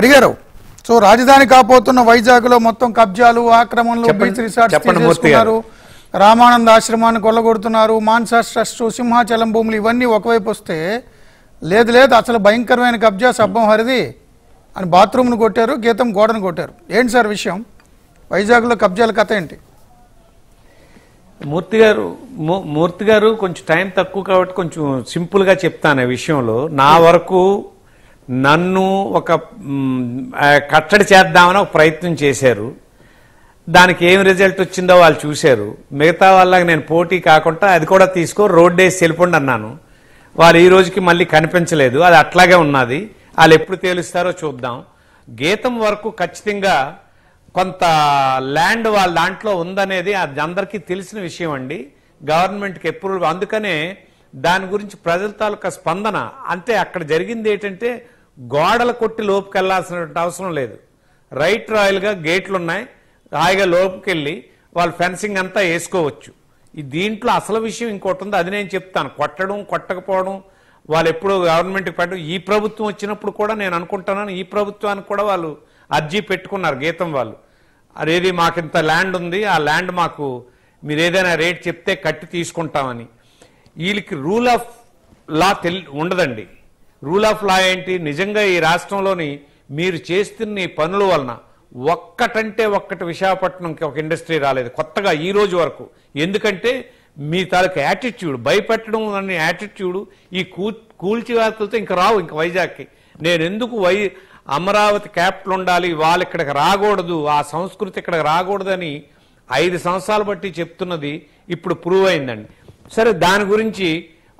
అడిగారు సో రాజధాని కాపోతున్న వైజాగ్లో మొత్తం కబ్జాలు ఆక్రమణలు బీచ్ రిసార్ట్స్ రామానంద ఆశ్రమాన్ని కొల్లగొడుతున్నారు మాన్సా ట్రస్ట్ సింహాచలం భూములు ఇవన్నీ ఒకవైపు వస్తే లేదు లేదు అసలు భయంకరమైన కబ్జా సబ్బం హరిది అని బాత్రూమ్ను కొట్టారు గీతం గోడను కొట్టారు ఏంటి సార్ విషయం వైజాగ్లో కబ్జాల కథ ఏంటి మూర్తి గారు మూర్తి గారు కొంచెం టైం తక్కువ కాబట్టి కొంచెం సింపుల్గా చెప్తాను విషయంలో నా వరకు నన్ను ఒక కట్టడి చేద్దామని ఒక ప్రయత్నం చేశారు దానికి ఏం రిజల్ట్ వచ్చిందో వాళ్ళు చూశారు మిగతా వాళ్ళకి నేను పోటీ కాకుండా అది కూడా తీసుకో రోడ్ వేసి తెలిపండి అన్నాను వాళ్ళు ఈ రోజుకి మళ్ళీ కనిపించలేదు అది అట్లాగే ఉన్నది వాళ్ళు ఎప్పుడు తేలుస్తారో చూద్దాం గీతం వరకు ఖచ్చితంగా కొంత ల్యాండ్ వాళ్ళ దాంట్లో ఉందనేది అది అందరికీ తెలిసిన విషయం అండి గవర్నమెంట్కి ఎప్పుడు అందుకనే దాని గురించి ప్రజల తాలూకా స్పందన అంటే అక్కడ జరిగింది ఏంటంటే గోడలు కొట్టి లోపుకెళ్లాల్సినటువంటి అవసరం లేదు రైట్ రాయల్గా గేట్లు ఉన్నాయి హాయిగా లోపుకెళ్ళి వాళ్ళు ఫెన్సింగ్ అంతా వేసుకోవచ్చు ఈ దీంట్లో అసలు విషయం ఇంకోటి ఉంది అది నేను చెప్తాను కొట్టడం కొట్టకపోవడం వాళ్ళు ఎప్పుడు గవర్నమెంట్కి పెట్టడం ఈ ప్రభుత్వం వచ్చినప్పుడు కూడా నేను అనుకుంటున్నాను ఈ ప్రభుత్వానికి కూడా వాళ్ళు అర్జీ పెట్టుకున్నారు గీతం వాళ్ళు అదేది మాకు ఇంత ల్యాండ్ ఉంది ఆ ల్యాండ్ మాకు మీరు ఏదైనా రేట్ చెప్తే కట్టి తీసుకుంటామని వీళ్ళకి రూల్ ఆఫ్ లా తెలి ఉండదండి రూల్ ఆఫ్ లా ఏంటి నిజంగా ఈ రాష్ట్రంలోని మీరు చేస్తున్న ఈ పనుల వలన ఒక్కటంటే ఒక్కటి విశాఖపట్నంకి ఒక ఇండస్ట్రీ రాలేదు కొత్తగా ఈ రోజు వరకు ఎందుకంటే మీ తాలూకు యాటిట్యూడ్ భయపెట్టడం అనే యాటిట్యూడ్ ఈ కూ కూల్చివేతలతో ఇంకా రావు ఇంకా వైజాగ్కి నేను ఎందుకు వై అమరావతి క్యాపిటల్ ఉండాలి వాళ్ళు ఇక్కడికి రాకూడదు ఆ సంస్కృతి ఇక్కడికి రాకూడదని ఐదు సంవత్సరాలు బట్టి చెప్తున్నది ఇప్పుడు ప్రూవ్ అయిందండి సరే దాని గురించి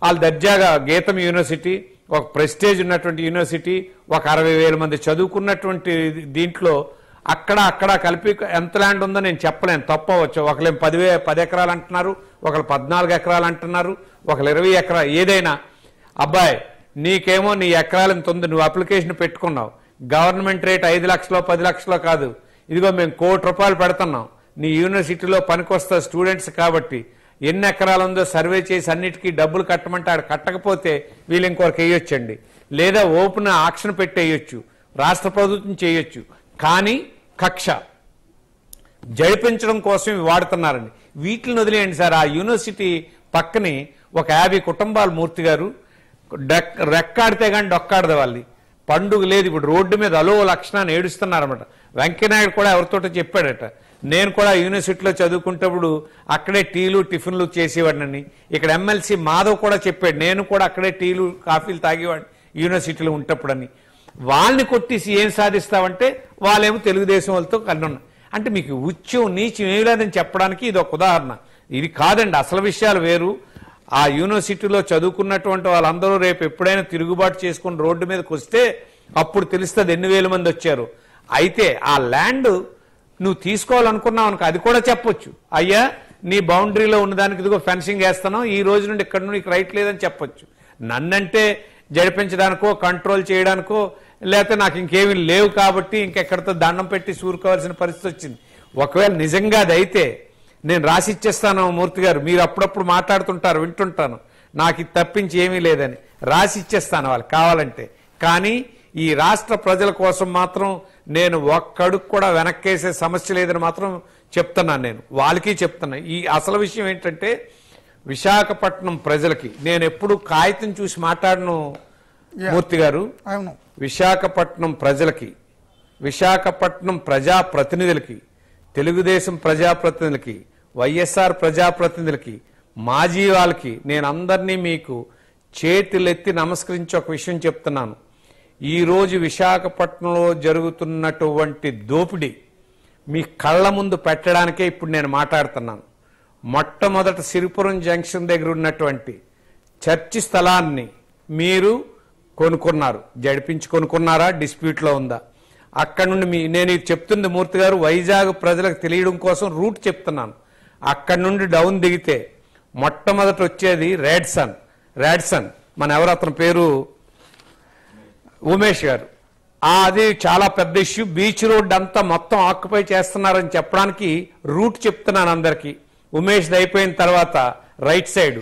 వాళ్ళు దర్జాగా గీతం యూనివర్సిటీ ఒక ప్రెస్టేజ్ ఉన్నటువంటి యూనివర్సిటీ ఒక అరవై వేల మంది చదువుకున్నటువంటి దీంట్లో అక్కడ అక్కడ కలిపి ఎంత ల్యాండ్ ఉందో నేను చెప్పలేను తప్పవచ్చు ఒకళ్ళేం పదివే పది ఎకరాలు అంటున్నారు ఒకళ్ళు పద్నాలుగు ఎకరాలు అంటున్నారు ఒకళ్ళు ఇరవై ఎకరా ఏదైనా అబ్బాయి నీకేమో నీ ఎకరాలని తొందర నువ్వు అప్లికేషన్ పెట్టుకున్నావు గవర్నమెంట్ రేట్ ఐదు లక్షలో పది లక్షలో కాదు ఇదిగో మేము కోటి రూపాయలు పెడుతున్నాం నీ యూనివర్సిటీలో పనికి స్టూడెంట్స్ కాబట్టి ఎన్ని ఎకరాలు ఉందో సర్వే చేసి అన్నిటికీ డబ్బులు కట్టమంటే ఆడు కట్టకపోతే వీళ్ళు ఇంకొకరికి వేయొచ్చండి లేదా ఓపెన్ ఆక్షన్ పెట్టేయొచ్చు రాష్ట్ర ప్రభుత్వం చేయొచ్చు కానీ కక్ష జడిపించడం కోసం వాడుతున్నారండి వీటిని వదిలేయండి సార్ ఆ యూనివర్సిటీ పక్కనే ఒక యాభై కుటుంబాలు మూర్తి గారు రెక్కాడితే కానీ డొక్కాడదు వాళ్ళు పండుగ లేదు ఇప్పుడు రోడ్డు మీద అలో లక్షణాన్ని ఏడుస్తున్నారన్నమాట వెంకయ్యనాయుడు కూడా ఎవరితోటో చెప్పాడట నేను కూడా యూనివర్సిటీలో చదువుకుంటప్పుడు అక్కడే టీలు టిఫిన్లు చేసేవాడిని ఇక్కడ ఎమ్మెల్సీ మాధవ్ కూడా చెప్పాడు నేను కూడా అక్కడే టీలు కాఫీలు తాగేవాడిని యూనివర్సిటీలో ఉంటప్పుడని వాళ్ళని కొట్టేసి ఏం సాధిస్తావంటే వాళ్ళేమో తెలుగుదేశం వాళ్ళతో కన్నున్న అంటే మీకు ఉచ్యం నీచం ఏమి లేదని చెప్పడానికి ఇది ఒక ఉదాహరణ ఇది కాదండి అసలు విషయాలు వేరు ఆ యూనివర్సిటీలో చదువుకున్నటువంటి వాళ్ళందరూ రేపు ఎప్పుడైనా తిరుగుబాటు చేసుకుని రోడ్డు మీదకి వస్తే అప్పుడు తెలుస్తుంది ఎన్ని వేల మంది వచ్చారు అయితే ఆ ల్యాండ్ నువ్వు తీసుకోవాలనుకున్నావు అనుకో అది కూడా చెప్పొచ్చు అయ్యా నీ బౌండరీలో ఉన్నదానికి ఇదిగో ఫెన్సింగ్ వేస్తాను ఈ రోజు నుండి ఇక్కడ నుండి రైట్ లేదని చెప్పొచ్చు నన్నంటే జడిపించడానికో కంట్రోల్ చేయడానికో లేకపోతే నాకు ఇంకేమీ లేవు కాబట్టి ఇంకెక్కడితో దండం పెట్టి సూరుకోవాల్సిన పరిస్థితి వచ్చింది ఒకవేళ నిజంగా అది అయితే నేను రాసిచ్చేస్తాను మూర్తి గారు మీరు అప్పుడప్పుడు మాట్లాడుతుంటారు వింటుంటాను నాకు ఇది తప్పించి ఏమీ లేదని రాసిచ్చేస్తాను వాళ్ళు కావాలంటే కానీ ఈ రాష్ట్ర ప్రజల కోసం మాత్రం నేను ఒక్కడుకు కూడా వెనక్కేసే సమస్య లేదని మాత్రం చెప్తున్నాను నేను వాళ్ళకి చెప్తున్నాను ఈ అసలు విషయం ఏంటంటే విశాఖపట్నం ప్రజలకి నేను ఎప్పుడు కాగితం చూసి మాట్లాడను మూర్తి గారు విశాఖపట్నం ప్రజలకి విశాఖపట్నం ప్రజా ప్రతినిధులకి తెలుగుదేశం ప్రజాప్రతినిధులకి వైఎస్ఆర్ ప్రజాప్రతినిధులకి మాజీ వాళ్ళకి నేను అందరినీ మీకు చేతులెత్తి నమస్కరించి ఒక విషయం చెప్తున్నాను ఈరోజు విశాఖపట్నంలో జరుగుతున్నటువంటి దోపిడీ మీ కళ్ళ ముందు పెట్టడానికే ఇప్పుడు నేను మాట్లాడుతున్నాను మొట్టమొదట సిరిపురం జంక్షన్ దగ్గర ఉన్నటువంటి చర్చి స్థలాన్ని మీరు కొనుక్కున్నారు జడిపించి కొనుక్కున్నారా డిస్ప్యూట్లో ఉందా అక్కడ నుండి మీ నేను చెప్తుంది మూర్తి గారు వైజాగ్ ప్రజలకు తెలియడం కోసం రూట్ చెప్తున్నాను అక్కడ నుండి డౌన్ దిగితే మొట్టమొదట వచ్చేది రేడ్సన్ రేడ్సన్ మన ఎవరు అతని పేరు ఉమేష్ గారు అది చాలా పెద్ద ఇష్యూ బీచ్ రోడ్ అంతా మొత్తం ఆక్యుపై చేస్తున్నారని చెప్పడానికి రూట్ చెప్తున్నాను అందరికీ ఉమేష్ అయిపోయిన తర్వాత right side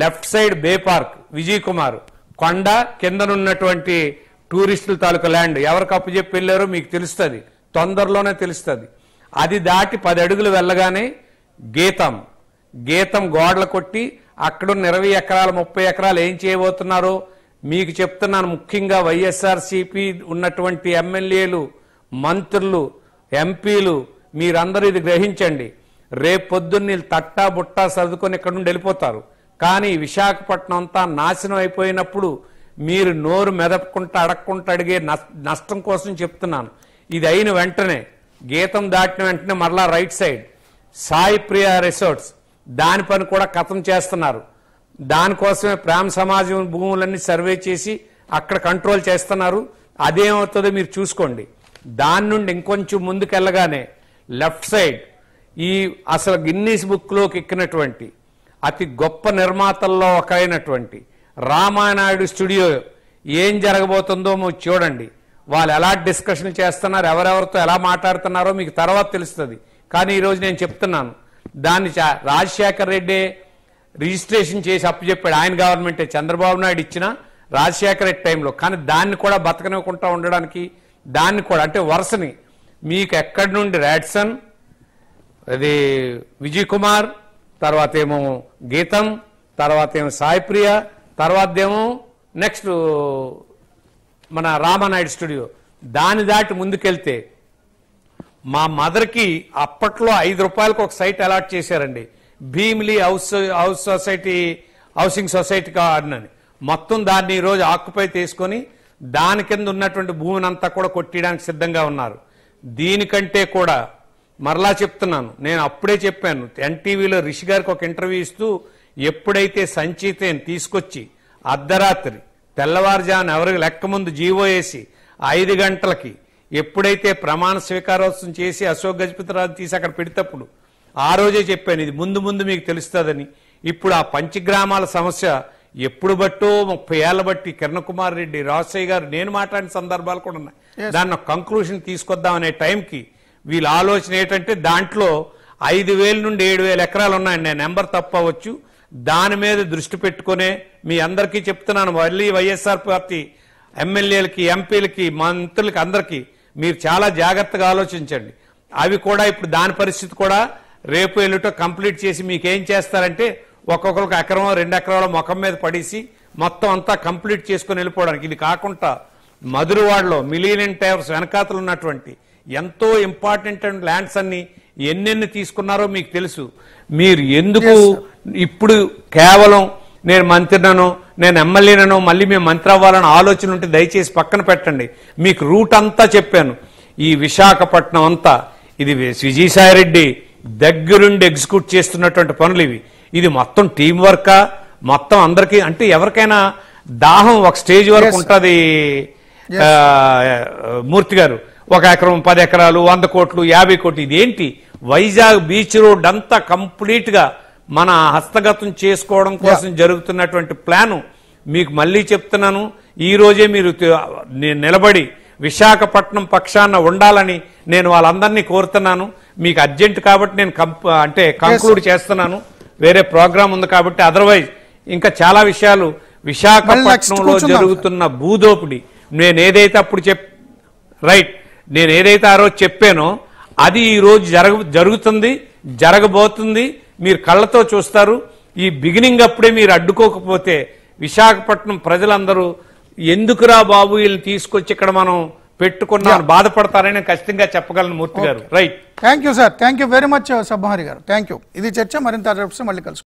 left side bay park Vijay Kumar కొండ కిందనున్నటువంటి టూరిస్టుల తాలూకా ల్యాండ్ ఎవరికి అప్పచెప్పి వెళ్ళారో మీకు తెలుస్తుంది తొందరలోనే తెలుస్తుంది అది దాటి పది అడుగులు వెళ్ళగానే గీతం గీతం గోడలు కొట్టి అక్కడ ఇరవై ఎకరాలు ముప్పై ఎకరాలు ఏం చేయబోతున్నారో మీకు చెప్తున్నాను ముఖ్యంగా వైఎస్ఆర్సీపీ ఉన్నటువంటి ఎమ్మెల్యేలు మంత్రులు ఎంపీలు మీరందరూ ఇది గ్రహించండి రేపు వీళ్ళు తట్టా బుట్టా సర్దుకొని ఇక్కడ నుండి వెళ్ళిపోతారు కానీ విశాఖపట్నం అంతా నాశనం అయిపోయినప్పుడు మీరు నోరు మెదపుకుంటూ అడగకుండా అడిగే నష్టం కోసం చెప్తున్నాను ఇది అయిన వెంటనే గీతం దాటిన వెంటనే మరలా right side Sai Priya resorts దాని పని కూడా కథం చేస్తున్నారు దానికోసమే ప్రేమ సమాజం భూములన్నీ సర్వే చేసి అక్కడ కంట్రోల్ చేస్తున్నారు అదేమవుతుందో మీరు చూసుకోండి దాని నుండి ఇంకొంచెం ముందుకెళ్ళగానే లెఫ్ట్ సైడ్ ఈ అసలు గిన్నీస్ బుక్లోకి ఎక్కినటువంటి అతి గొప్ప నిర్మాతల్లో ఒక అయినటువంటి రామానాయుడు స్టూడియో ఏం జరగబోతుందో మీరు చూడండి వాళ్ళు ఎలా డిస్కషన్ చేస్తున్నారు ఎవరెవరితో ఎలా మాట్లాడుతున్నారో మీకు తర్వాత తెలుస్తుంది కానీ ఈరోజు నేను చెప్తున్నాను దాన్ని రాజశేఖర్ రెడ్డి రిజిస్ట్రేషన్ చేసి అప్పు చెప్పాడు ఆయన గవర్నమెంటే చంద్రబాబు నాయుడు ఇచ్చిన రాజశేఖర రెడ్డి టైంలో కానీ దాన్ని కూడా బతకనివ్వకుండా ఉండడానికి దాన్ని కూడా అంటే వరుసని మీకు ఎక్కడి నుండి రాడ్సన్ అది విజయ్ కుమార్ తర్వాత ఏమో గీతం తర్వాత ఏమో సాయిప్రియ తర్వాత ఏమో నెక్స్ట్ మన రామానాయుడు స్టూడియో దాని దాటి ముందుకెళ్తే మా మదర్కి అప్పట్లో ఐదు రూపాయలకు ఒక సైట్ అలాట్ చేశారండి Bheemili house house society housing society కార్డునని మొత్తం దాన్ని ఈరోజు ఆక్యుపై తీసుకొని దాని కింద ఉన్నటువంటి భూమిని అంతా కూడా కొట్టేయడానికి సిద్ధంగా ఉన్నారు దీనికంటే కూడా మరలా చెప్తున్నాను నేను అప్పుడే చెప్పాను ఎన్టీవీలో రిషి గారికి ఒక ఇంటర్వ్యూ ఇస్తూ ఎప్పుడైతే సంచితని తీసుకొచ్చి అర్ధరాత్రి తెల్లవారుజామున ఎవరికి లెక్క ముందు జీవో వేసి ఐదు గంటలకి ఎప్పుడైతే ప్రమాణ స్వీకారోత్సవం చేసి అశోక్ గజపతిరాజు తీసి అక్కడ పెడితప్పుడు ఆ రోజే చెప్పాను ఇది ముందు ముందు మీకు తెలుస్తుందని ఇప్పుడు ఆ పంచగ్రామాల సమస్య ఎప్పుడు బట్టో ముప్పై ఏళ్ళ బట్టి కిరణ్ కుమార్ రెడ్డి రాజశయ్య గారు నేను మాట్లాడిన సందర్భాలు కూడా ఉన్నాయి దాన్ని కంక్లూషన్ తీసుకొద్దామనే టైంకి వీళ్ళ ఆలోచన ఏంటంటే దాంట్లో ఐదు వేల నుండి ఏడు వేల ఎకరాలు ఉన్నాయని నేను నెంబర్ తప్పవచ్చు దాని మీద దృష్టి పెట్టుకునే మీ అందరికీ చెప్తున్నాను మళ్ళీ వైఎస్ఆర్ పార్టీ ఎమ్మెల్యేలకి ఎంపీలకి మంత్రులకి అందరికీ మీరు చాలా జాగ్రత్తగా ఆలోచించండి అవి కూడా ఇప్పుడు దాని పరిస్థితి కూడా రేపు ఎల్లుటో కంప్లీట్ చేసి మీకేం చేస్తారంటే ఒక్కొక్కరికి ఎకరం రెండు అక్రమాల ముఖం మీద పడేసి మొత్తం అంతా కంప్లీట్ చేసుకుని వెళ్ళిపోవడానికి ఇది కాకుండా మధురవాడలో మిలియన్ టైర్స్ వెనకాతలు ఉన్నటువంటి ఎంతో ఇంపార్టెంట్ అండ్ ల్యాండ్స్ అన్ని ఎన్నెన్ని తీసుకున్నారో మీకు తెలుసు మీరు ఎందుకు ఇప్పుడు కేవలం నేను మంత్రినను నేను ఎమ్మెల్యేనను మళ్ళీ మేము మంత్రి అవ్వాలని ఆలోచన ఉంటే దయచేసి పక్కన పెట్టండి మీకు రూట్ అంతా చెప్పాను ఈ విశాఖపట్నం అంతా ఇది విజయసాయిరెడ్డి దగ్గరుండి ఎగ్జిక్యూట్ చేస్తున్నటువంటి పనులు ఇవి ఇది మొత్తం టీం వర్కా మొత్తం అందరికీ అంటే ఎవరికైనా దాహం ఒక స్టేజ్ వరకు ఉంటుంది మూర్తి గారు ఒక ఎకరం పది ఎకరాలు వంద కోట్లు యాభై కోట్లు ఇదేంటి వైజాగ్ బీచ్ రోడ్ అంతా కంప్లీట్గా మన హస్తగతం చేసుకోవడం కోసం జరుగుతున్నటువంటి ప్లాను మీకు మళ్ళీ చెప్తున్నాను ఈ రోజే మీరు నిలబడి విశాఖపట్నం పక్షాన ఉండాలని నేను వాళ్ళందరినీ కోరుతున్నాను మీకు అర్జెంట్ కాబట్టి నేను అంటే కంక్లూడ్ చేస్తున్నాను వేరే ప్రోగ్రామ్ ఉంది కాబట్టి అదర్వైజ్ ఇంకా చాలా విషయాలు విశాఖపట్నంలో జరుగుతున్న భూదోపిడి నేను ఏదైతే అప్పుడు చెప్ రైట్ నేను ఏదైతే ఆ రోజు చెప్పానో అది ఈరోజు జరగ జరుగుతుంది జరగబోతుంది మీరు కళ్ళతో చూస్తారు ఈ బిగినింగ్ అప్పుడే మీరు అడ్డుకోకపోతే విశాఖపట్నం ప్రజలందరూ ఎందుకురా బాబు వీళ్ళని తీసుకొచ్చి ఇక్కడ మనం పెట్టుకున్నాను బాధపడతారని ఖచ్చితంగా చెప్పగలను Murthy garu right thank you sir thank you very much సబ్మహరి గారు థ్యాంక్ యూ ఇది చర్చ మరింత మళ్ళీ కలుసు